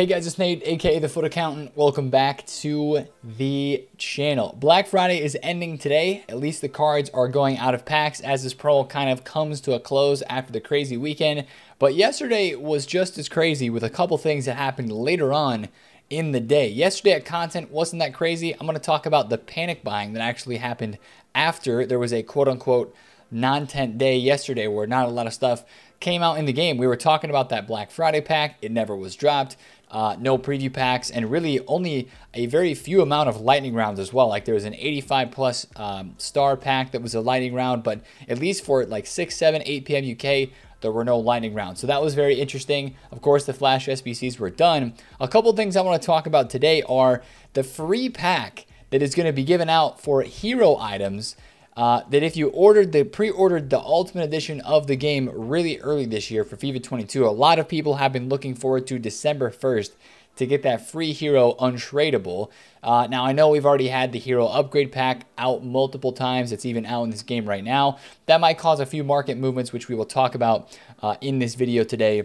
Hey guys, it's Nate, aka The Foot Accountant. Welcome back to the channel. Black Friday is ending today. At least the cards are going out of packs as this promo kind of comes to a close after the crazy weekend. But yesterday was just as crazy with a couple things that happened later on in the day. Yesterday at content wasn't that crazy. I'm going to talk about the panic buying that actually happened after there was a quote unquote non-tent day yesterday where not a lot of stuff came out in the game. We were talking about that Black Friday pack. It never was dropped. Uh, no preview packs, and really only a very few amount of lightning rounds as well. Like there was an 85 plus um, star pack that was a lightning round, but at least for like 6, 7, 8 p.m. UK, there were no lightning rounds. So that was very interesting. Of course, the flash SBCs were done. A couple things I want to talk about today are the free pack that is going to be given out for hero items uh, that if you ordered the pre-ordered the Ultimate Edition of the game really early this year for FIFA 22, a lot of people have been looking forward to December 1st to get that free hero untradeable. Uh, now, I know we've already had the hero upgrade pack out multiple times. It's even out in this game right now. That might cause a few market movements, which we will talk about uh, in this video today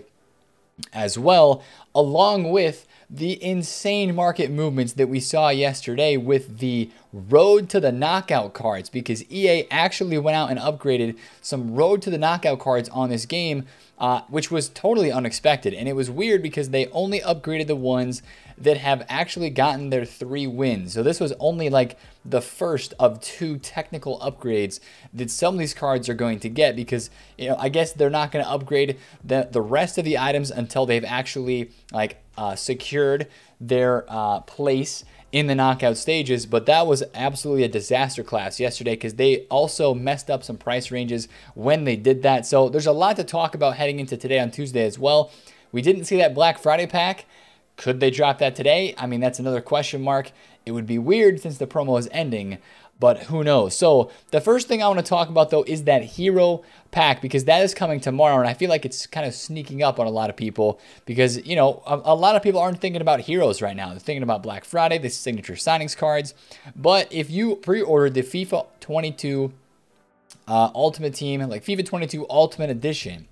as well, along with the insane market movements that we saw yesterday with the Road to the Knockout cards because EA actually went out and upgraded some Road to the Knockout cards on this game, uh, which was totally unexpected. And it was weird because they only upgraded the ones that have actually gotten their three wins. So this was only like the first of two technical upgrades that some of these cards are going to get because, you know, I guess they're not going to upgrade the, the rest of the items until they've actually like uh, secured their uh, place in the knockout stages, but that was absolutely a disaster class yesterday because they also messed up some price ranges when they did that. So there's a lot to talk about heading into today on Tuesday as well. We didn't see that Black Friday pack. Could they drop that today? I mean, that's another question mark. It would be weird since the promo is ending, but who knows. So the first thing I want to talk about though is that hero pack because that is coming tomorrow and I feel like it's kind of sneaking up on a lot of people because, you know, a, a lot of people aren't thinking about heroes right now. They're thinking about Black Friday, the signature signings cards. But if you pre-ordered the FIFA 22 uh, Ultimate Team, like FIFA 22 Ultimate Edition,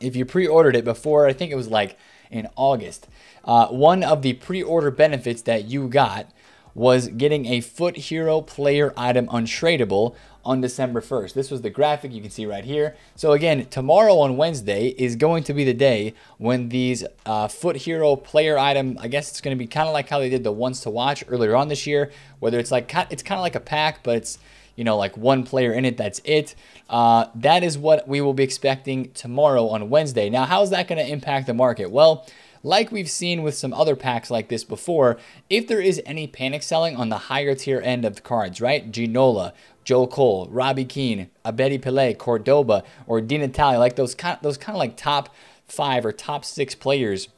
if you pre-ordered it before, I think it was like in August, uh, one of the pre-order benefits that you got was getting a Foot Hero player item untradeable on December 1st. This was the graphic you can see right here. So again, tomorrow on Wednesday is going to be the day when these uh, Foot Hero player item, I guess it's going to be kind of like how they did the ones to watch earlier on this year, whether it's like, it's kind of like a pack, but it's, you know, like one player in it, that's it. Uh, that is what we will be expecting tomorrow on Wednesday. Now, how is that going to impact the market? Well, like we've seen with some other packs like this before, if there is any panic selling on the higher tier end of the cards, right? Ginola, Joel Cole, Robbie Keane, Abedi Pele, Cordoba, or Di Natale, like those kind, those kind of like top five or top six players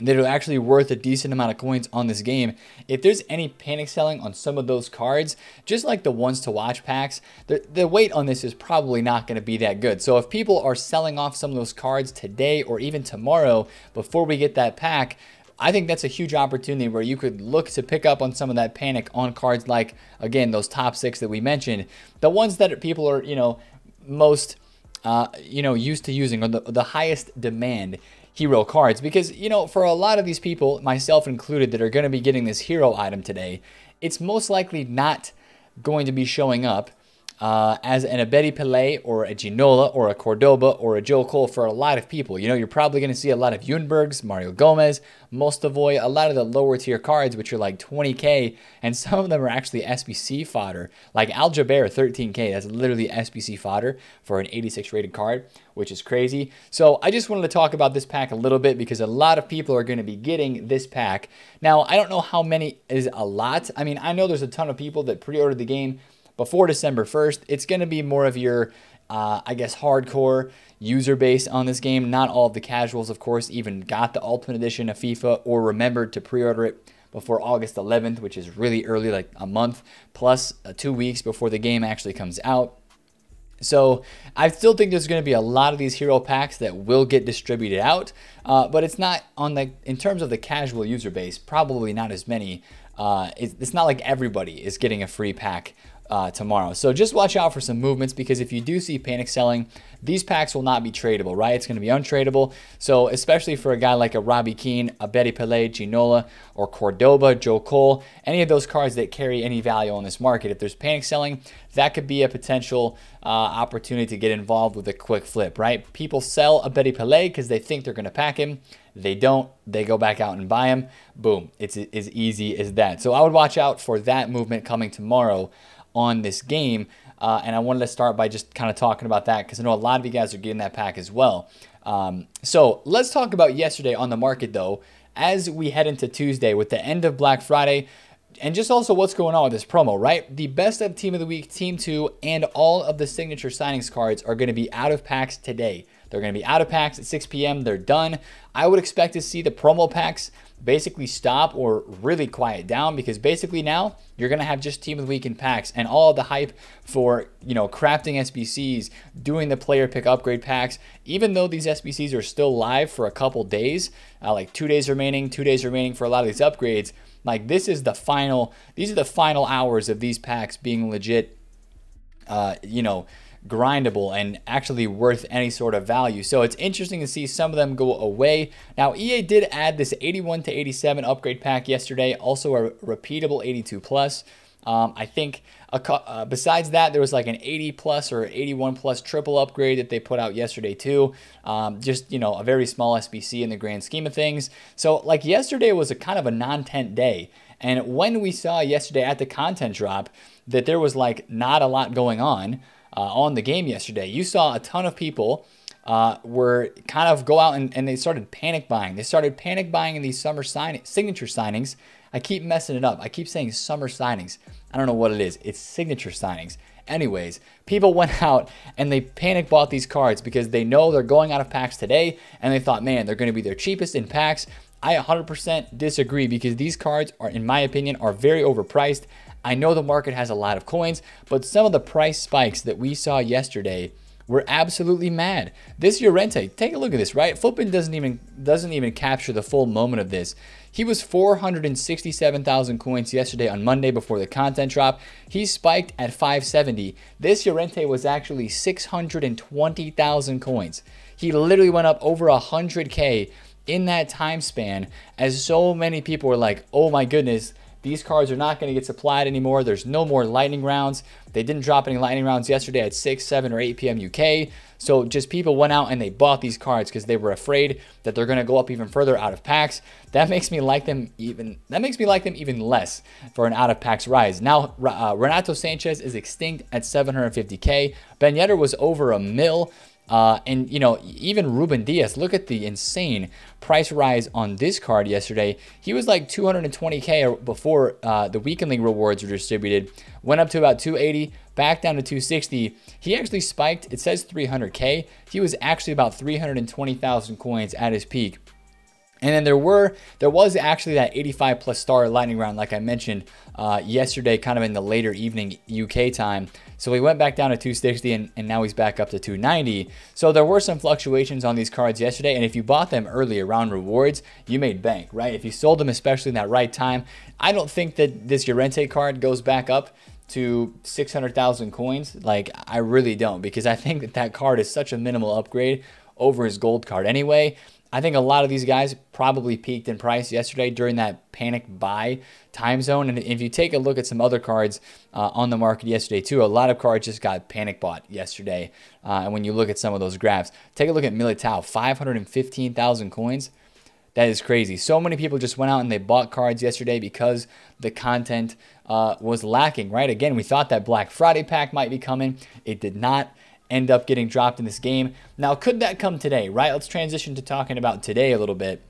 that are actually worth a decent amount of coins on this game. If there's any panic selling on some of those cards, just like the ones to watch packs, the, the weight on this is probably not going to be that good. So if people are selling off some of those cards today or even tomorrow before we get that pack, I think that's a huge opportunity where you could look to pick up on some of that panic on cards like, again, those top six that we mentioned. The ones that people are, you know, most, uh, you know, used to using or the, the highest demand hero cards because, you know, for a lot of these people, myself included, that are going to be getting this hero item today, it's most likely not going to be showing up uh, as an Abedi Pele or a Ginola or a Cordoba or a Joe Cole for a lot of people. You know, you're probably going to see a lot of Yunbergs, Mario Gomez, Mostavoy, a lot of the lower tier cards, which are like 20K, and some of them are actually SBC fodder. Like Aljaber 13K, that's literally SBC fodder for an 86 rated card, which is crazy. So I just wanted to talk about this pack a little bit because a lot of people are going to be getting this pack. Now, I don't know how many is a lot. I mean, I know there's a ton of people that pre ordered the game before December 1st. It's going to be more of your, uh, I guess, hardcore user base on this game. Not all of the casuals, of course, even got the Ultimate Edition of FIFA or remembered to pre order it before August 11th, which is really early, like a month plus uh, two weeks before the game actually comes out. So I still think there's going to be a lot of these hero packs that will get distributed out, uh, but it's not on the in terms of the casual user base, probably not as many. Uh, it's, it's not like everybody is getting a free pack uh, tomorrow. So just watch out for some movements because if you do see panic selling, these packs will not be tradable, right? It's going to be untradable. So especially for a guy like a Robbie Keane, a Betty Pele, Ginola, or Cordoba, Joe Cole, any of those cards that carry any value on this market. If there's panic selling, that could be a potential uh, opportunity to get involved with a quick flip, right? People sell a Betty Pele because they think they're going to pack him. They don't. They go back out and buy him. Boom. It's as easy as that. So I would watch out for that movement coming tomorrow on this game. Uh, and I wanted to start by just kind of talking about that because I know a lot of you guys are getting that pack as well. Um, so let's talk about yesterday on the market though, as we head into Tuesday with the end of Black Friday and just also what's going on with this promo, right? The best of team of the week, team two, and all of the signature signings cards are going to be out of packs today. They're going to be out of packs at 6 p.m. They're done. I would expect to see the promo packs basically stop or really quiet down because basically now you're going to have just team of the week in packs and all the hype for, you know, crafting SBCs, doing the player pick upgrade packs. Even though these SBCs are still live for a couple days, uh, like two days remaining, two days remaining for a lot of these upgrades, like this is the final, these are the final hours of these packs being legit, uh, you know, grindable and actually worth any sort of value. So it's interesting to see some of them go away. Now EA did add this 81 to 87 upgrade pack yesterday, also a repeatable 82 plus. Um, I think a, uh, besides that, there was like an 80 plus or 81 plus triple upgrade that they put out yesterday too. Um, just you know, a very small SBC in the grand scheme of things. So like yesterday was a kind of a non-tent day, and when we saw yesterday at the content drop that there was like not a lot going on. Uh, on the game yesterday, you saw a ton of people uh, were kind of go out and, and, they started panic buying. They started panic buying in these summer sign signature signings. I keep messing it up. I keep saying summer signings. I don't know what it is. It's signature signings. Anyways, people went out and they panic bought these cards because they know they're going out of packs today and they thought, man, they're going to be their cheapest in packs. I 100% disagree because these cards are, in my opinion, are very overpriced. I know the market has a lot of coins, but some of the price spikes that we saw yesterday were absolutely mad. This Yorente, take a look at this, right? Flippin doesn't even doesn't even capture the full moment of this. He was 467,000 coins yesterday on Monday before the content drop. He spiked at 570. This Yorente was actually 620,000 coins. He literally went up over 100K in that time span as so many people were like, oh my goodness, these cards are not going to get supplied anymore. There's no more lightning rounds. They didn't drop any lightning rounds yesterday at 6, 7, or 8 p.m. UK. So just people went out and they bought these cards because they were afraid that they're going to go up even further out of packs. That makes me like them even. That makes me like them even less for an out of packs rise. Now uh, Renato Sanchez is extinct at 750k. Ben Yedder was over a mil. Uh, and you know, even Ruben Diaz, look at the insane price rise on this card yesterday. He was like 220k before uh, the weekend league rewards were distributed. Went up to about 280, back down to 260. He actually spiked. It says 300k. He was actually about 320,000 coins at his peak. And then there were, there was actually that 85 plus star lightning round, like I mentioned uh, yesterday, kind of in the later evening UK time. So we went back down to 260 and, and now he's back up to 290. So there were some fluctuations on these cards yesterday. And if you bought them early around rewards, you made bank, right? If you sold them, especially in that right time, I don't think that this Urente card goes back up to 600,000 coins. Like I really don't because I think that that card is such a minimal upgrade over his gold card anyway. I think a lot of these guys probably peaked in price yesterday during that panic buy time zone. And if you take a look at some other cards uh, on the market yesterday, too, a lot of cards just got panic bought yesterday. Uh, and when you look at some of those graphs, take a look at Militao, 515,000 coins. That is crazy. So many people just went out and they bought cards yesterday because the content uh, was lacking, right? Again, we thought that Black Friday pack might be coming. It did not end up getting dropped in this game. Now, could that come today, right? Let's transition to talking about today a little bit.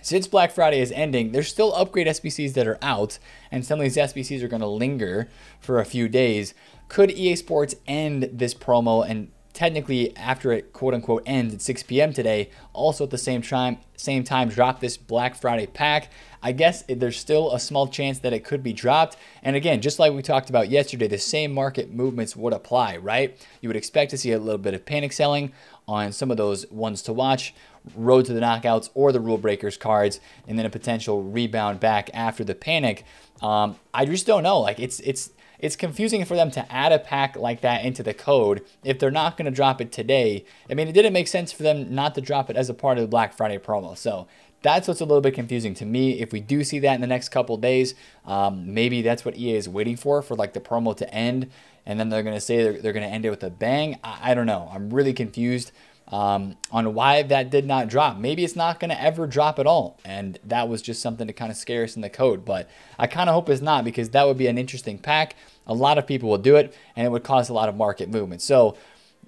Since Black Friday is ending, there's still upgrade SBCs that are out, and some of these SBCs are going to linger for a few days. Could EA Sports end this promo and technically after it quote unquote ends at 6 p.m. today, also at the same time, same time drop this Black Friday pack. I guess there's still a small chance that it could be dropped. And again, just like we talked about yesterday, the same market movements would apply, right? You would expect to see a little bit of panic selling on some of those ones to watch, road to the knockouts or the rule breakers cards, and then a potential rebound back after the panic. Um, I just don't know. Like it's it's it's confusing for them to add a pack like that into the code if they're not going to drop it today. I mean, it didn't make sense for them not to drop it as a part of the Black Friday promo. So that's what's a little bit confusing to me. If we do see that in the next couple days, um, maybe that's what EA is waiting for, for like the promo to end. And then they're going to say they're, they're going to end it with a bang. I, I don't know. I'm really confused um, on why that did not drop. Maybe it's not going to ever drop at all. And that was just something to kind of scare us in the code. But I kind of hope it's not because that would be an interesting pack. A lot of people will do it and it would cause a lot of market movement. So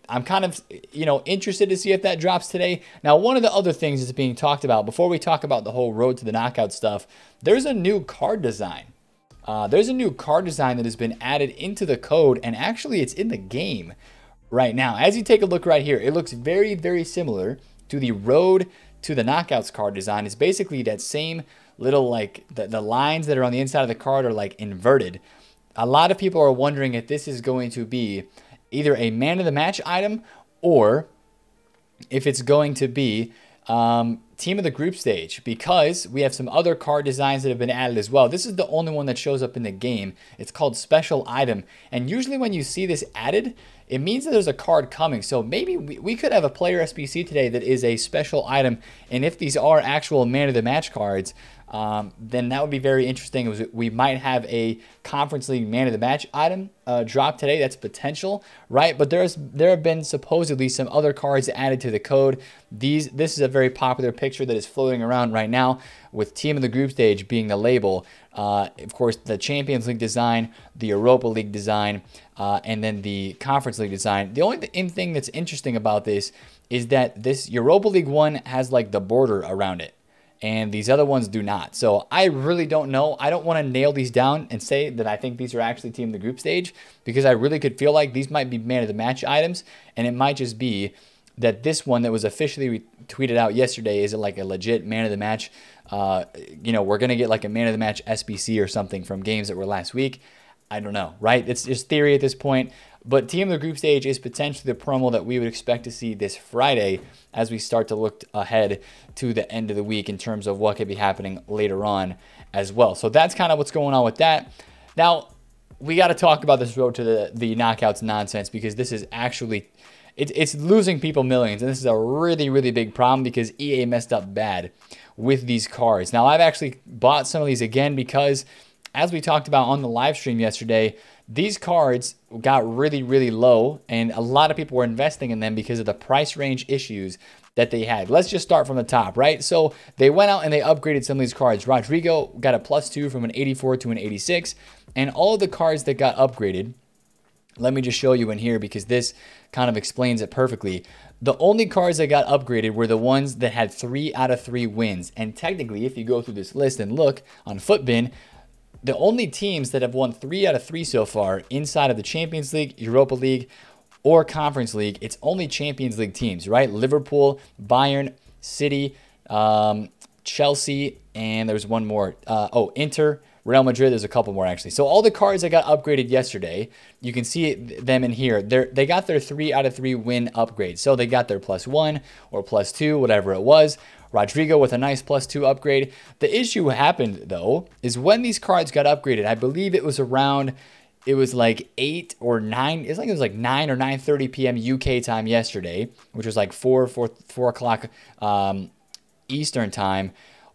I'm kind of, you know, interested to see if that drops today. Now, one of the other things that's being talked about before we talk about the whole road to the knockout stuff, there's a new card design. Uh, there's a new card design that has been added into the code and actually it's in the game right now. As you take a look right here, it looks very, very similar to the Road to the Knockouts card design. It's basically that same little like the, the lines that are on the inside of the card are like inverted. A lot of people are wondering if this is going to be either a man of the match item or if it's going to be um, team of the group stage because we have some other card designs that have been added as well. This is the only one that shows up in the game. It's called special item. And usually when you see this added, it means that there's a card coming. So maybe we, we could have a player SBC today that is a special item. And if these are actual man of the match cards, um, then that would be very interesting. Was, we might have a conference league man of the match item uh, drop today. That's potential, right? But there's there have been supposedly some other cards added to the code. These this is a very popular picture that is floating around right now, with team of the group stage being the label. Uh, of course, the Champions League design, the Europa League design, uh, and then the Conference League design. The only thing that's interesting about this is that this Europa League one has like the border around it and these other ones do not. So I really don't know. I don't want to nail these down and say that I think these are actually team of the group stage because I really could feel like these might be man of the match items, and it might just be that this one that was officially tweeted out yesterday is it like a legit man of the match. Uh, you know, we're gonna get like a man of the match SBC or something from games that were last week. I don't know, right? It's just theory at this point. But of the group stage is potentially the promo that we would expect to see this Friday as we start to look ahead to the end of the week in terms of what could be happening later on as well. So that's kind of what's going on with that. Now, we got to talk about this road to the, the knockouts nonsense because this is actually it, it's losing people millions and this is a really really big problem because ea messed up bad with these cards now i've actually bought some of these again because as we talked about on the live stream yesterday, these cards got really, really low, and a lot of people were investing in them because of the price range issues that they had. Let's just start from the top, right? So they went out and they upgraded some of these cards. Rodrigo got a plus two from an 84 to an 86, and all the cards that got upgraded. Let me just show you in here because this kind of explains it perfectly. The only cards that got upgraded were the ones that had three out of three wins. And technically, if you go through this list and look on Footbin, the only teams that have won three out of three so far inside of the Champions League, Europa League, or Conference League, it's only Champions League teams, right? Liverpool, Bayern, City, um, Chelsea, and there's one more. Uh, oh, Inter, Real Madrid. There's a couple more actually. So all the cards that got upgraded yesterday, you can see them in here. They they got their three out of three win upgrade. So they got their plus one or plus two, whatever it was. Rodrigo with a nice plus two upgrade. The issue happened though is when these cards got upgraded, I believe it was around it was like 8 or 9 it's like it was like 9 or 9.30 p.m uk time yesterday which was like 4 4 4 o'clock um, eastern time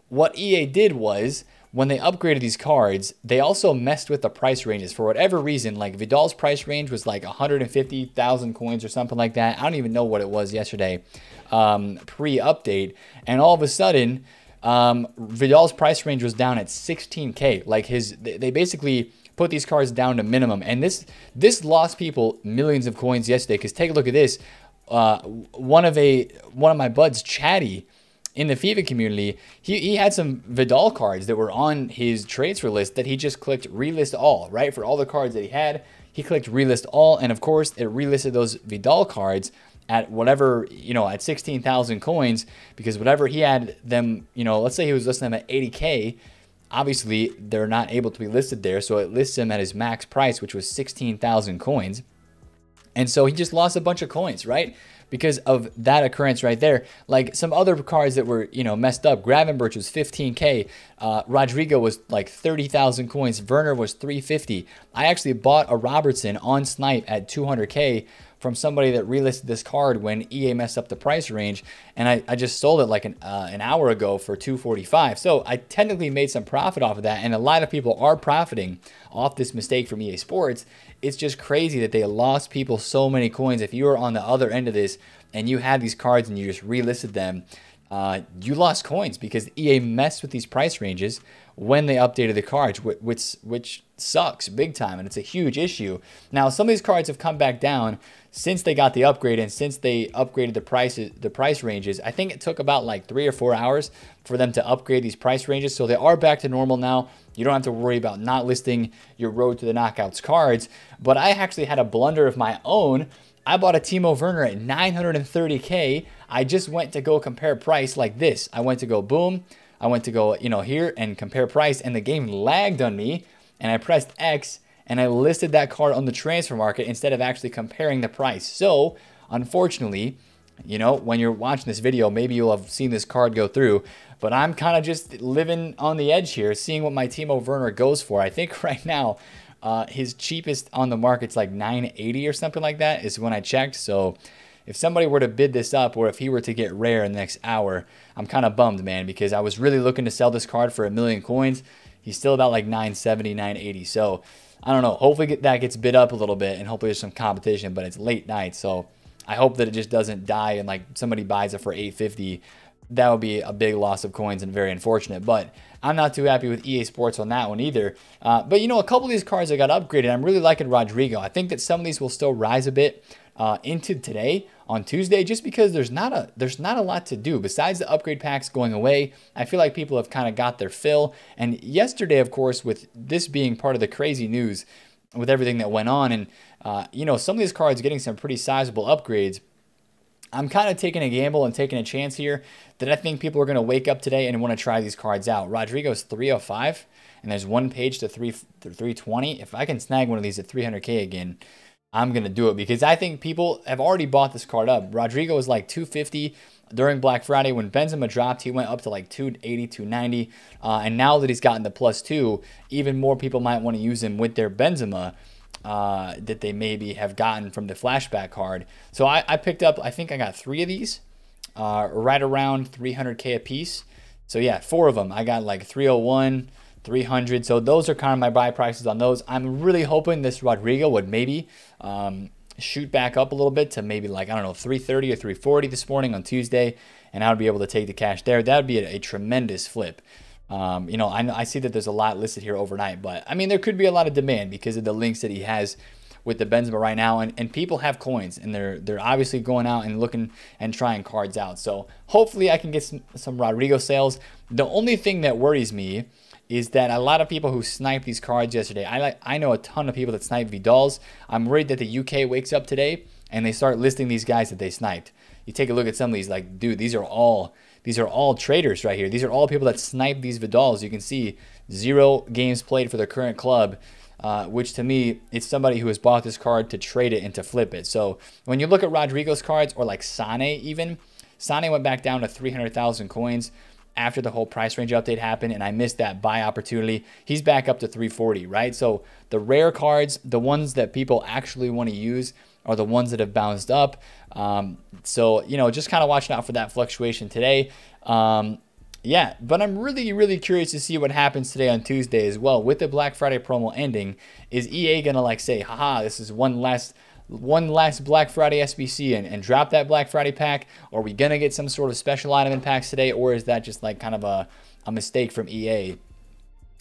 what ea did was when they upgraded these cards, they also messed with the price ranges for whatever reason. Like Vidal's price range was like 150,000 coins or something like that. I don't even know what it was yesterday, um, pre-update. And all of a sudden, um, Vidal's price range was down at 16K. Like his, they basically put these cards down to minimum. And this, this lost people millions of coins yesterday. Cause take a look at this. Uh, one of a, one of my buds, Chatty, in the FIFA community, he, he had some Vidal cards that were on his transfer list that he just clicked relist all, right? For all the cards that he had, he clicked relist all. And of course, it relisted those Vidal cards at whatever, you know, at 16,000 coins because whatever he had them, you know, let's say he was listing them at 80K. Obviously, they're not able to be listed there. So it lists him at his max price, which was 16,000 coins. And so he just lost a bunch of coins, right? because of that occurrence right there. Like some other cards that were, you know, messed up. Gravenberch was 15K. Uh, Rodrigo was like 30,000 coins. Werner was 350. I actually bought a Robertson on Snipe at 200K from somebody that relisted this card when EA messed up the price range, and I, I just sold it like an, uh, an hour ago for 245. So I technically made some profit off of that, and a lot of people are profiting off this mistake from EA Sports. It's just crazy that they lost people so many coins. If you were on the other end of this and you had these cards and you just relisted them, uh, you lost coins because EA messed with these price ranges when they updated the cards, which which sucks big time, and it's a huge issue. Now some of these cards have come back down since they got the upgrade and since they upgraded the prices, the price ranges, I think it took about like three or four hours for them to upgrade these price ranges. So they are back to normal now. You don't have to worry about not listing your Road to the Knockouts cards. But I actually had a blunder of my own. I bought a Timo Werner at 930K. I just went to go compare price like this. I went to go boom. I went to go, you know, here and compare price and the game lagged on me and I pressed X and I listed that card on the transfer market instead of actually comparing the price. So unfortunately, you know, when you're watching this video, maybe you'll have seen this card go through, but I'm kind of just living on the edge here, seeing what my Timo Werner goes for. I think right now, uh, his cheapest on the market's like 980 or something like that is when I checked. So if somebody were to bid this up or if he were to get rare in the next hour, I'm kind of bummed, man, because I was really looking to sell this card for a million coins. He's still about like 970, 980. So I don't know. Hopefully get, that gets bid up a little bit and hopefully there's some competition, but it's late night. So I hope that it just doesn't die and like somebody buys it for 850. That would be a big loss of coins and very unfortunate. But I'm not too happy with EA Sports on that one either. Uh, but you know, a couple of these cards I got upgraded. I'm really liking Rodrigo. I think that some of these will still rise a bit uh, into today on Tuesday, just because there's not a there's not a lot to do besides the upgrade packs going away. I feel like people have kind of got their fill. And yesterday, of course, with this being part of the crazy news with everything that went on, and uh, you know, some of these cards getting some pretty sizable upgrades. I'm kind of taking a gamble and taking a chance here that I think people are going to wake up today and want to try these cards out. Rodrigo's 305, and there's one page to 3 320. If I can snag one of these at 300K again, I'm going to do it because I think people have already bought this card up. Rodrigo was like 250 during Black Friday. When Benzema dropped, he went up to like 280, 290. Uh, and now that he's gotten the plus two, even more people might want to use him with their Benzema. Uh, that they maybe have gotten from the flashback card. So I, I picked up, I think I got three of these, uh, right around 300K a piece. So yeah, four of them. I got like 301, 300. So those are kind of my buy prices on those. I'm really hoping this Rodrigo would maybe um, shoot back up a little bit to maybe like, I don't know, 330 or 340 this morning on Tuesday, and I would be able to take the cash there. That would be a, a tremendous flip. Um, you know, I, I, see that there's a lot listed here overnight, but I mean, there could be a lot of demand because of the links that he has with the Benzema right now, and, and people have coins, and they're they're obviously going out and looking and trying cards out. So hopefully, I can get some, some Rodrigo sales. The only thing that worries me is that a lot of people who sniped these cards yesterday, I like I know a ton of people that sniped Vidals. I'm worried that the UK wakes up today and they start listing these guys that they sniped. You take a look at some of these, like, dude, these are all these are all traders right here. These are all people that sniped these Vidals. You can see zero games played for their current club. Uh, which to me, it's somebody who has bought this card to trade it and to flip it. So when you look at Rodrigo's cards or like Sane even, Sane went back down to 300,000 coins after the whole price range update happened and I missed that buy opportunity. He's back up to 340, right? So the rare cards, the ones that people actually want to use are the ones that have bounced up. Um, so, you know, just kind of watching out for that fluctuation today. Um, yeah, but I'm really, really curious to see what happens today on Tuesday as well. With the Black Friday promo ending, is EA going to like say, haha, this is one last one last Black Friday SBC and, and drop that Black Friday pack? Are we going to get some sort of special item in packs today? Or is that just like kind of a, a mistake from EA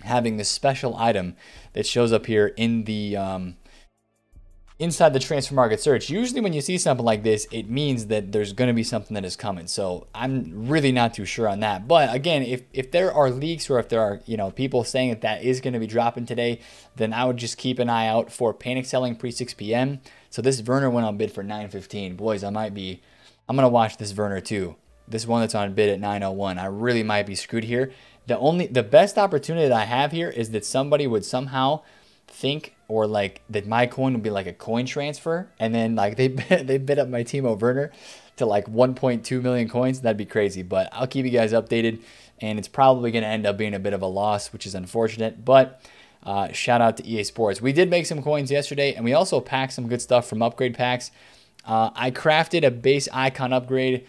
having this special item that shows up here in the um, inside the transfer market search, usually when you see something like this, it means that there's going to be something that is coming. So I'm really not too sure on that. But again, if, if there are leaks or if there are, you know, people saying that that is going to be dropping today, then I would just keep an eye out for panic selling pre 6 p.m. So this Werner went on bid for 915. Boys, I might be, I'm going to watch this Werner too. This one that's on bid at 901. I really might be screwed here. The only, the best opportunity that I have here is that somebody would somehow think or like that my coin would be like a coin transfer and then like they they bid up my Timo Werner to like 1.2 million coins that'd be crazy but I'll keep you guys updated and it's probably going to end up being a bit of a loss which is unfortunate but uh, shout out to EA Sports we did make some coins yesterday and we also packed some good stuff from upgrade packs uh, I crafted a base icon upgrade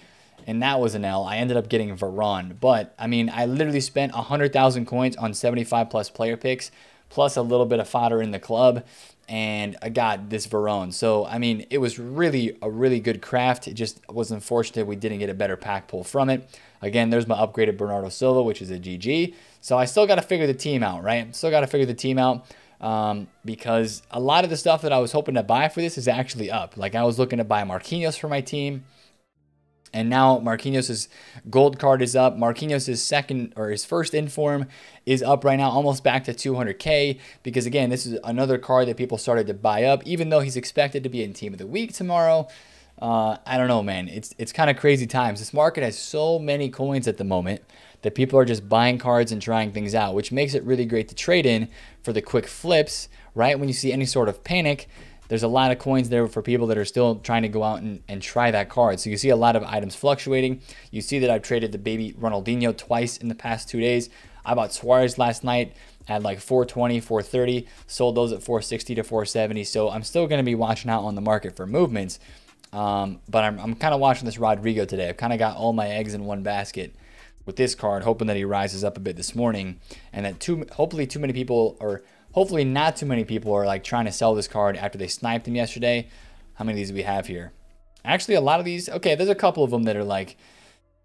and that was an L. I ended up getting Varon, but I mean I literally spent 100,000 coins on 75 plus player picks plus a little bit of fodder in the club. And I got this Verone. So, I mean, it was really a really good craft. It just was unfortunate we didn't get a better pack pull from it. Again, there's my upgraded Bernardo Silva, which is a GG. So I still got to figure the team out, right? Still got to figure the team out um, because a lot of the stuff that I was hoping to buy for this is actually up. Like I was looking to buy Marquinhos for my team. And now Marquinhos' gold card is up. Marquinhos' second or his first in form is up right now, almost back to 200K. Because again, this is another card that people started to buy up, even though he's expected to be in Team of the Week tomorrow. Uh, I don't know, man. It's it's kind of crazy times. This market has so many coins at the moment that people are just buying cards and trying things out, which makes it really great to trade in for the quick flips. Right when you see any sort of panic, there's a lot of coins there for people that are still trying to go out and, and try that card. So you see a lot of items fluctuating. You see that I've traded the baby Ronaldinho twice in the past two days. I bought Suarez last night at like 420, 430, sold those at 460 to 470. So I'm still going to be watching out on the market for movements. Um, but I'm, I'm kind of watching this Rodrigo today. I've kind of got all my eggs in one basket with this card, hoping that he rises up a bit this morning and that too, hopefully too many people are. Hopefully not too many people are like trying to sell this card after they sniped him yesterday. How many of these do we have here? Actually, a lot of these, okay, there's a couple of them that are like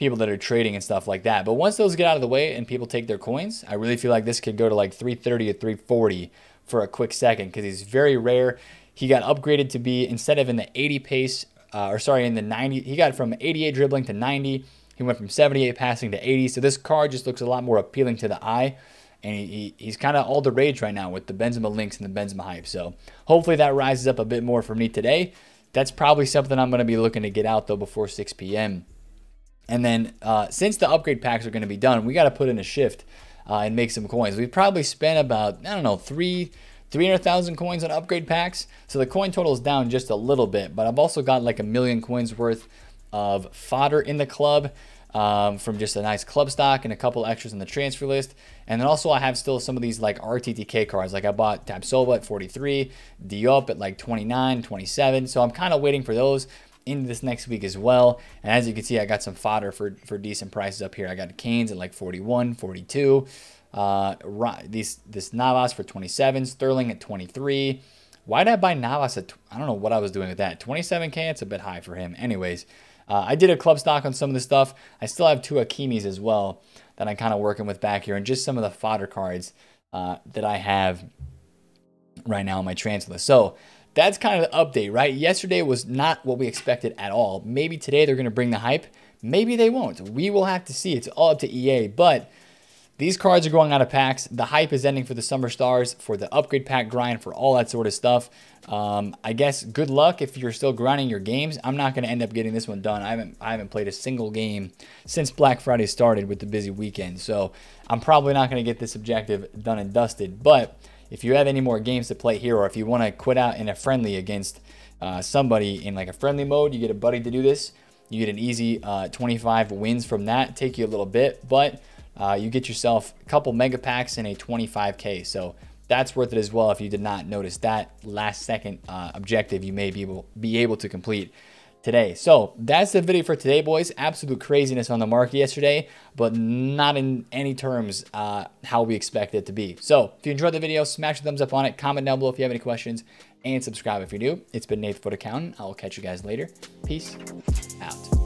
people that are trading and stuff like that. But once those get out of the way and people take their coins, I really feel like this could go to like 330 or 340 for a quick second because he's very rare. He got upgraded to be instead of in the 80 pace, uh, or sorry, in the 90, he got from 88 dribbling to 90. He went from 78 passing to 80. So this card just looks a lot more appealing to the eye and he, he he's kind of all the rage right now with the Benzema links and the Benzema hype. So hopefully that rises up a bit more for me today. That's probably something I'm going to be looking to get out though before 6 p.m. And then uh, since the upgrade packs are going to be done, we got to put in a shift uh, and make some coins. we probably spent about I don't know three. 300,000 coins on upgrade packs. So the coin total is down just a little bit, but I've also got like a million coins worth of fodder in the club um, from just a nice club stock and a couple extras in the transfer list. And then also I have still some of these like RTTK cards. Like I bought Tabsova at 43, Diop at like 29, 27. So I'm kind of waiting for those into this next week as well. And as you can see, I got some fodder for, for decent prices up here. I got Canes at like 41, 42. Uh, these, this Navas for 27, Sterling at 23. Why did I buy Navas at, I don't know what I was doing with that. 27K, it's a bit high for him. Anyways, uh, I did a club stock on some of the stuff. I still have two Akimis as well that I'm kind of working with back here and just some of the fodder cards uh, that I have right now on my transfer list. So that's kind of the update, right? Yesterday was not what we expected at all. Maybe today they're going to bring the hype. Maybe they won't. We will have to see. It's all up to EA, but these cards are going out of packs. The hype is ending for the Summer Stars, for the upgrade pack grind, for all that sort of stuff. Um, I guess good luck if you're still grinding your games. I'm not going to end up getting this one done. I haven't I haven't played a single game since Black Friday started with the busy weekend, so I'm probably not going to get this objective done and dusted. But if you have any more games to play here, or if you want to quit out in a friendly against uh, somebody in like a friendly mode, you get a buddy to do this. You get an easy uh, 25 wins from that. Take you a little bit, but uh, you get yourself a couple mega packs and a 25K. So that's worth it as well. If you did not notice that last second uh, objective, you may be able, be able to complete today. So that's the video for today, boys. Absolute craziness on the market yesterday, but not in any terms uh, how we expect it to be. So if you enjoyed the video, smash the thumbs up on it. Comment down below if you have any questions and subscribe if you're new. It's been nate Foot Accountant. I'll catch you guys later. Peace out.